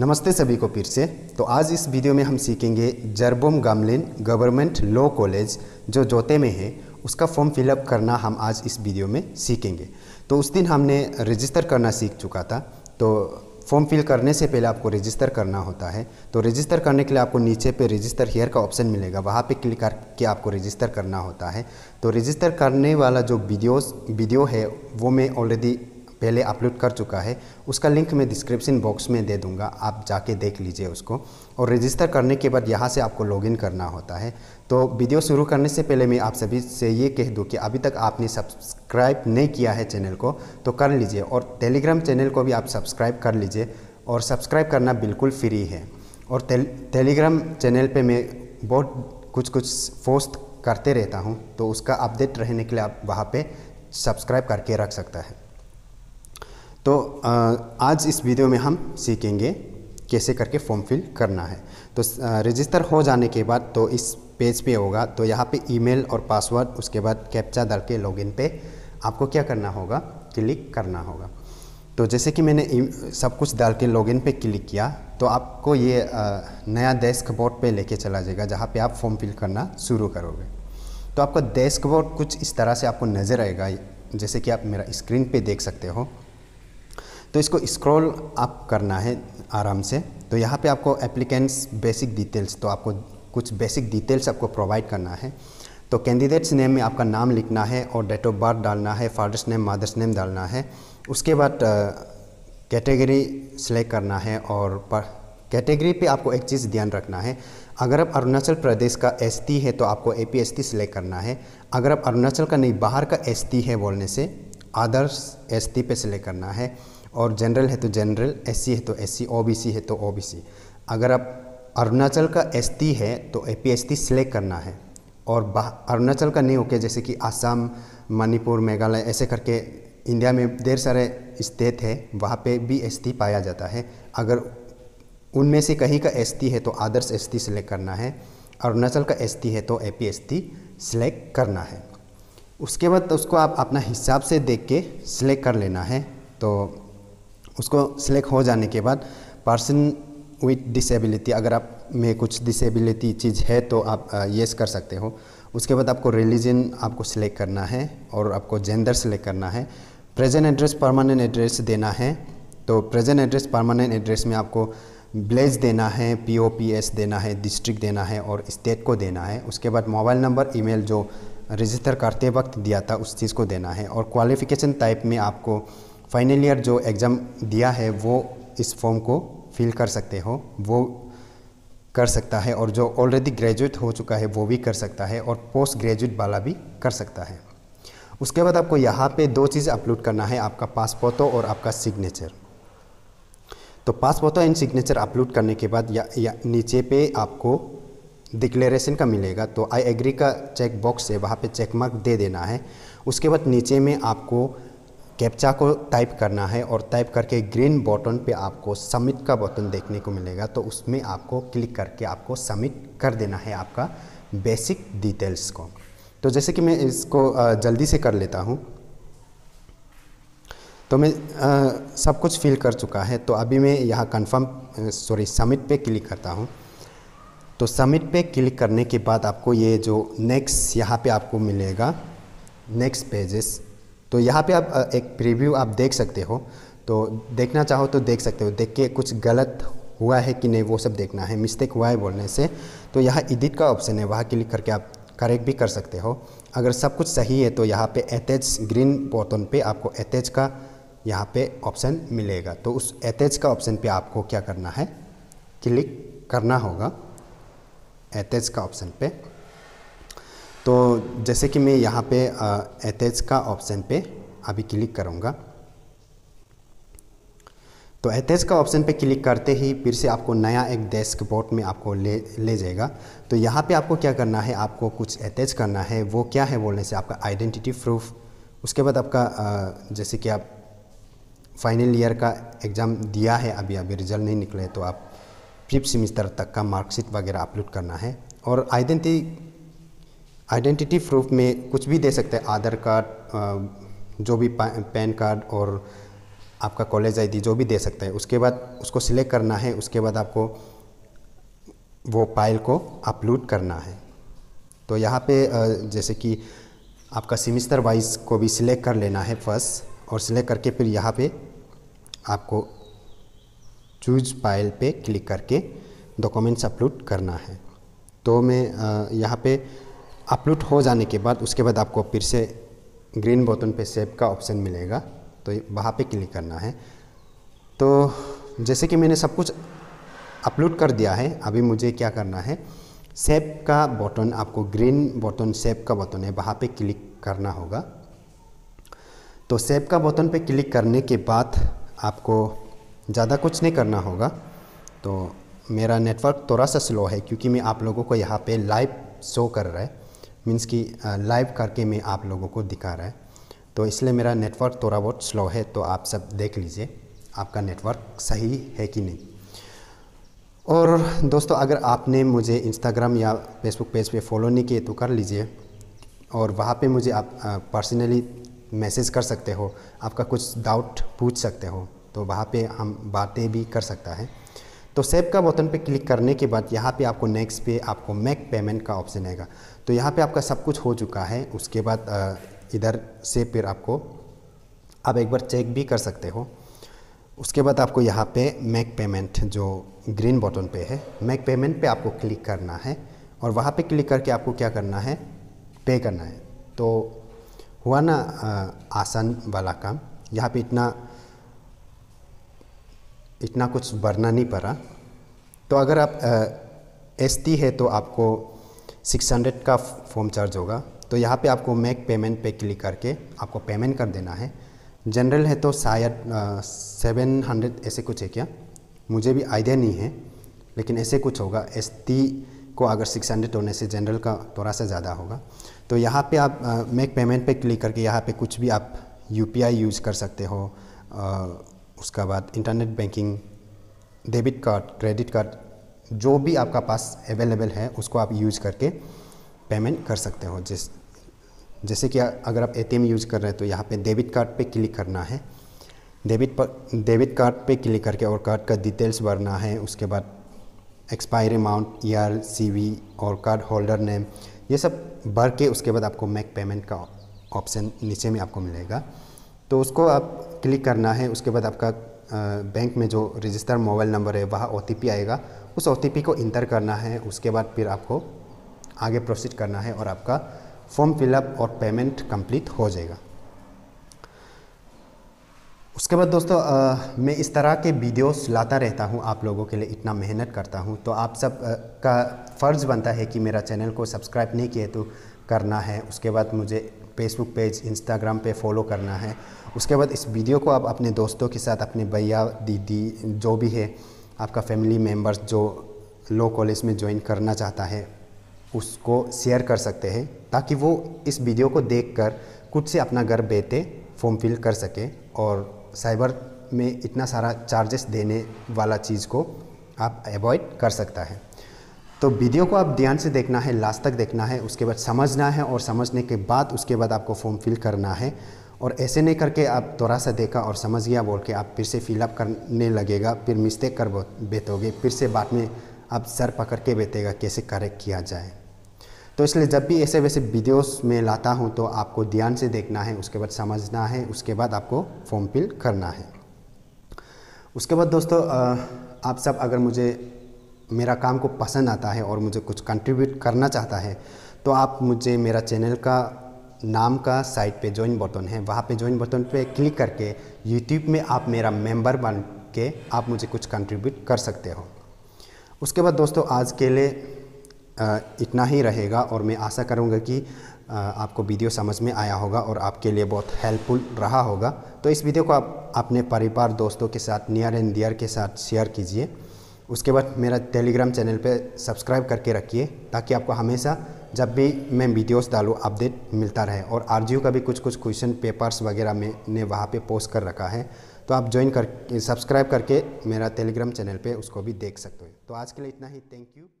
नमस्ते सभी को फिर से तो आज इस वीडियो में हम सीखेंगे Jarbom Gamlin government law college जो जोते में है उसका फॉर्म फिलअप करना हम आज इस वीडियो में सीखेंगे तो उस दिन हमने रजिस्टर करना सीख चुका था तो फॉर्म फिल करने से पहले आपको रजिस्टर करना होता है तो रजिस्टर करने के लिए आपको नीचे पे रजिस्टर हेयर का ऑप्शन मिलेगा वहाँ पे क्लिक करके आपको रजिस्टर करना होता है तो रजिस्टर करने वाला जो वीडियोस वीडियो है वो मैं ऑलरेडी पहले अपलोड कर चुका है उसका लिंक मैं डिस्क्रिप्शन बॉक्स में दे दूंगा आप जाके देख लीजिए उसको और रजिस्टर करने के बाद यहाँ से आपको लॉगिन करना होता है तो वीडियो शुरू करने से पहले मैं आप सभी से ये कह दूँ कि अभी तक आपने सब्सक्राइब नहीं किया है चैनल को तो कर लीजिए और टेलीग्राम चैनल को भी आप सब्सक्राइब कर लीजिए और सब्सक्राइब करना बिल्कुल फ्री है और टेलीग्राम चैनल पर मैं बहुत कुछ कुछ पोस्ट करते रहता हूँ तो उसका अपडेट रहने के लिए आप वहाँ पर सब्सक्राइब करके रख सकता है तो आज इस वीडियो में हम सीखेंगे कैसे करके फॉर्म फिल करना है तो रजिस्टर हो जाने के बाद तो इस पेज पे होगा तो यहाँ पे ईमेल और पासवर्ड उसके बाद कैप्चा डाल के लॉगिन पे आपको क्या करना होगा क्लिक करना होगा तो जैसे कि मैंने सब कुछ डाल के लॉगिन पे क्लिक किया तो आपको ये नया बोर्ड पर लेके चला जाएगा जहाँ पे आप फॉर्म फिल करना शुरू करोगे तो आपका बोर्ड कुछ इस तरह से आपको नज़र आएगा जैसे कि आप मेरा स्क्रीन पे देख सकते हो तो इसको स्क्रॉल आप करना है आराम से तो यहाँ पे आपको एप्लीकेंट्स बेसिक डिटेल्स तो आपको कुछ बेसिक डिटेल्स आपको प्रोवाइड करना है तो कैंडिडेट्स नेम में आपका नाम लिखना है और डेट ऑफ बर्थ डालना है फादर्स नेम मदर्स नेम डालना है उसके बाद कैटेगरी सेलेक्ट करना है और पर कैटेगरी पे आपको एक चीज़ ध्यान रखना है अगर आप अरुणाचल प्रदेश का एसटी है तो आपको A P S T select करना है अगर आप अरुणाचल का नहीं बाहर का एसटी है बोलने से आदर्श एसटी पे सिलेक्ट करना है और जनरल है तो जनरल एससी है तो एससी ओबीसी है तो ओबीसी अगर आप अरुणाचल का एसटी है तो A P S T select करना है और अरुणाचल का नहीं होके जैसे कि आसाम मणिपुर मेघालय ऐसे करके इंडिया में ढेर सारे स्टेट है वहाँ पे भी एस पाया जाता है अगर उनमें से कहीं का एस है तो आदर्श टी सिलेक्ट करना है अरुणाचल का एस है तो A P S T select करना है उसके बाद उसको आप अपना हिसाब से देख के सिलेक्ट कर लेना है तो उसको सिलेक्ट हो जाने के बाद पर्सन विथ डिसेबिलिटी अगर आप में कुछ डिसेबिलिटी चीज़ है तो आप येस कर सकते हो उसके बाद आपको रिलीजन आपको सिलेक्ट करना है और आपको जेंडर सिलेक्ट करना है प्रेजेंट एड्रेस परमानेंट एड्रेस देना है तो प्रेजेंट एड्रेस परमानेंट एड्रेस में आपको ब्लेज देना है पीओपीएस देना है डिस्ट्रिक्ट देना है और स्टेट को देना है उसके बाद मोबाइल नंबर ईमेल जो रजिस्टर करते वक्त दिया था उस चीज़ को देना है और क्वालिफिकेशन टाइप में आपको फाइनल ईयर जो एग्ज़ाम दिया है वो इस फॉर्म को फिल कर सकते हो वो कर सकता है और जो ऑलरेडी ग्रेजुएट हो चुका है वो भी कर सकता है और पोस्ट ग्रेजुएट वाला भी कर सकता है उसके बाद आपको यहाँ पे दो चीज़ अपलोड करना है आपका पासपोर्टो और आपका सिग्नेचर तो पासपोर्टो एंड सिग्नेचर अपलोड करने के बाद या, या नीचे पे आपको डिक्लेरेशन का मिलेगा तो आई एग्री का चेक बॉक्स है वहाँ पे चेक मार्क दे देना है उसके बाद नीचे में आपको कैप्चा को टाइप करना है और टाइप करके ग्रीन बटन पे आपको सबमिट का बटन देखने को मिलेगा तो उसमें आपको क्लिक करके आपको सबमिट कर देना है आपका बेसिक डिटेल्स को तो जैसे कि मैं इसको जल्दी से कर लेता हूँ तो मैं आ, सब कुछ फिल कर चुका है तो अभी मैं यहाँ कंफर्म सॉरी सबमिट पे क्लिक करता हूँ तो सबमिट पे क्लिक करने के बाद आपको ये जो नेक्स्ट यहाँ पे आपको मिलेगा नेक्स्ट पेजेस तो यहाँ पे आप एक प्रीव्यू आप देख सकते हो तो देखना चाहो तो देख सकते हो देख के कुछ गलत हुआ है कि नहीं वो सब देखना है मिस्टेक हुआ है बोलने से तो यहाँ एडिट का ऑप्शन है वहाँ क्लिक करके आप करेक्ट भी कर सकते हो अगर सब कुछ सही है तो यहाँ पे एटैच ग्रीन पोर्टन पे आपको एटैच का यहाँ पे ऑप्शन मिलेगा तो उस एटैच का ऑप्शन पे आपको क्या करना है क्लिक करना होगा एटैच का ऑप्शन पे तो जैसे कि मैं यहाँ पे एथेज का ऑप्शन पे अभी क्लिक करूँगा तो एथेज का ऑप्शन पे क्लिक करते ही फिर से आपको नया एक बोर्ड में आपको ले ले जाएगा तो यहाँ पे आपको क्या करना है आपको कुछ अटैच करना है वो क्या है बोलने से आपका आइडेंटिटी प्रूफ उसके बाद आपका जैसे कि आप फाइनल ईयर का एग्ज़ाम दिया है अभी अभी रिजल्ट नहीं निकले तो आप फिफ्थ सेमिस्टर तक का मार्कशीट वगैरह अपलोड करना है और आइडेंटिटी आइडेंटिटी प्रूफ में कुछ भी दे सकते हैं आधार कार्ड जो भी पैन कार्ड और आपका कॉलेज आईडी जो भी दे सकते हैं उसके बाद उसको सिलेक्ट करना है उसके बाद आपको वो फाइल को अपलोड करना है तो यहाँ पे जैसे कि आपका सेमिस्टर वाइज को भी सिलेक्ट कर लेना है फर्स्ट और सिलेक्ट करके फिर यहाँ पे आपको चूज फाइल पे क्लिक करके डॉक्यूमेंट्स अपलोड करना है तो मैं यहाँ पे अपलोड हो जाने के बाद उसके बाद आपको फिर से ग्रीन बटन पे सेव का ऑप्शन मिलेगा तो वहाँ पे क्लिक करना है तो जैसे कि मैंने सब कुछ अपलोड कर दिया है अभी मुझे क्या करना है सेव का बटन आपको ग्रीन बटन सेव का बटन है वहाँ पे क्लिक करना होगा तो सेव का बटन पे क्लिक करने के बाद आपको ज़्यादा कुछ नहीं करना होगा तो मेरा नेटवर्क थोड़ा सा स्लो है क्योंकि मैं आप लोगों को यहाँ पे लाइव शो कर रहा है मीन्स कि लाइव करके मैं आप लोगों को दिखा रहा है तो इसलिए मेरा नेटवर्क थोड़ा बहुत स्लो है तो आप सब देख लीजिए आपका नेटवर्क सही है कि नहीं और दोस्तों अगर आपने मुझे इंस्टाग्राम या फेसबुक पेज पे फॉलो नहीं किए तो कर लीजिए और वहाँ पे मुझे आप पर्सनली मैसेज कर सकते हो आपका कुछ डाउट पूछ सकते हो तो वहाँ पे हम बातें भी कर सकता है तो सेव का बटन पे क्लिक करने के बाद यहाँ पे आपको नेक्स्ट पे आपको मैक पेमेंट का ऑप्शन आएगा तो यहाँ पे आपका सब कुछ हो चुका है उसके बाद इधर से फिर आपको आप एक बार चेक भी कर सकते हो उसके बाद आपको यहाँ पे मैक पेमेंट जो ग्रीन बटन पे है मैक पेमेंट पे आपको क्लिक करना है और वहाँ पे क्लिक करके आपको क्या करना है पे करना है तो हुआ ना आसान वाला काम यहाँ पे इतना इतना कुछ बढ़ना नहीं पड़ा तो अगर आप एस टी है तो आपको 600 का फॉर्म चार्ज होगा तो यहाँ पे आपको मेक पेमेंट पे क्लिक करके आपको पेमेंट कर देना है जनरल है तो शायद सेवन हंड्रेड ऐसे कुछ है क्या मुझे भी आइडिया नहीं है लेकिन ऐसे कुछ होगा एस टी को अगर सिक्स हंड्रेड होने से जनरल का थोड़ा सा ज़्यादा होगा तो यहाँ पे आप मेक पेमेंट पे क्लिक करके यहाँ पे कुछ भी आप यू यूज़ कर सकते हो उसका बाद internet banking debit card credit card जो भी आपका पास अवेलेबल है उसको आप यूज करके पेमेंट कर सकते हो जिस जैसे कि अगर आप एटीएम यूज कर रहे हैं तो यहाँ पे डेबिट कार्ड पे क्लिक करना है डेबिट पर डेबिट कार्ड पे क्लिक करके और कार्ड का डिटेल्स भरना है उसके बाद एक्सपायरी अमाउंट सी सीवी और कार्ड होल्डर नेम ये सब भर के उसके बाद आपको मैक पेमेंट का ऑप्शन नीचे में आपको मिलेगा तो उसको आप क्लिक करना है उसके बाद आपका बैंक में जो रजिस्टर मोबाइल नंबर है वहाँ ओ आएगा उस ओ को इंटर करना है उसके बाद फिर आपको आगे प्रोसीड करना है और आपका फॉर्म फिलअप और पेमेंट कंप्लीट हो जाएगा उसके बाद दोस्तों आ, मैं इस तरह के वीडियोस लाता रहता हूँ आप लोगों के लिए इतना मेहनत करता हूँ तो आप सब आ, का फ़र्ज़ बनता है कि मेरा चैनल को सब्सक्राइब नहीं किए तो करना है उसके बाद मुझे फेसबुक पेज इंस्टाग्राम पे फॉलो करना है उसके बाद इस वीडियो को आप अपने दोस्तों के साथ अपने भैया दीदी जो भी है आपका फैमिली मेम्बर्स जो लो कॉलेज में ज्वाइन करना चाहता है उसको शेयर कर सकते हैं ताकि वो इस वीडियो को कर खुद से अपना घर बैठे फॉर्म फिल कर सके और साइबर में इतना सारा चार्जेस देने वाला चीज़ को आप अवॉइड कर सकता है तो वीडियो को आप ध्यान से देखना है लास्ट तक देखना है उसके बाद समझना है और समझने के बाद उसके बाद आपको फॉर्म फिल करना है और ऐसे नहीं करके आप थोड़ा सा देखा और समझ गया बोल के आप फिर से फिलअप करने लगेगा फिर मिस्टेक कर बैठोगे फिर से बाद में आप सर पकड़ के बैठेगा कैसे करेक्ट किया जाए तो इसलिए जब भी ऐसे वैसे वीडियोस में लाता हूँ तो आपको ध्यान से देखना है उसके बाद समझना है उसके बाद आपको फॉर्म फिल करना है उसके बाद दोस्तों आप सब अगर मुझे मेरा काम को पसंद आता है और मुझे कुछ कंट्रीब्यूट करना चाहता है तो आप मुझे मेरा चैनल का नाम का साइट पे ज्वाइन बटन है वहाँ पे ज्वाइन बटन पे क्लिक करके यूट्यूब में आप मेरा मेंबर बन के आप मुझे कुछ कंट्रीब्यूट कर सकते हो उसके बाद दोस्तों आज के लिए इतना ही रहेगा और मैं आशा करूँगा कि आपको वीडियो समझ में आया होगा और आपके लिए बहुत हेल्पफुल रहा होगा तो इस वीडियो को आप अपने परिवार दोस्तों के साथ नियर एंड डियर के साथ शेयर कीजिए उसके बाद मेरा टेलीग्राम चैनल पे सब्सक्राइब करके रखिए ताकि आपको हमेशा जब भी मैं वीडियोस डालूँ अपडेट मिलता रहे और आर का भी कुछ कुछ क्वेश्चन पेपर्स वगैरह मैंने वहाँ पे पोस्ट कर रखा है तो आप ज्वाइन कर सब्सक्राइब करके मेरा टेलीग्राम चैनल पे उसको भी देख सकते हो तो आज के लिए इतना ही थैंक यू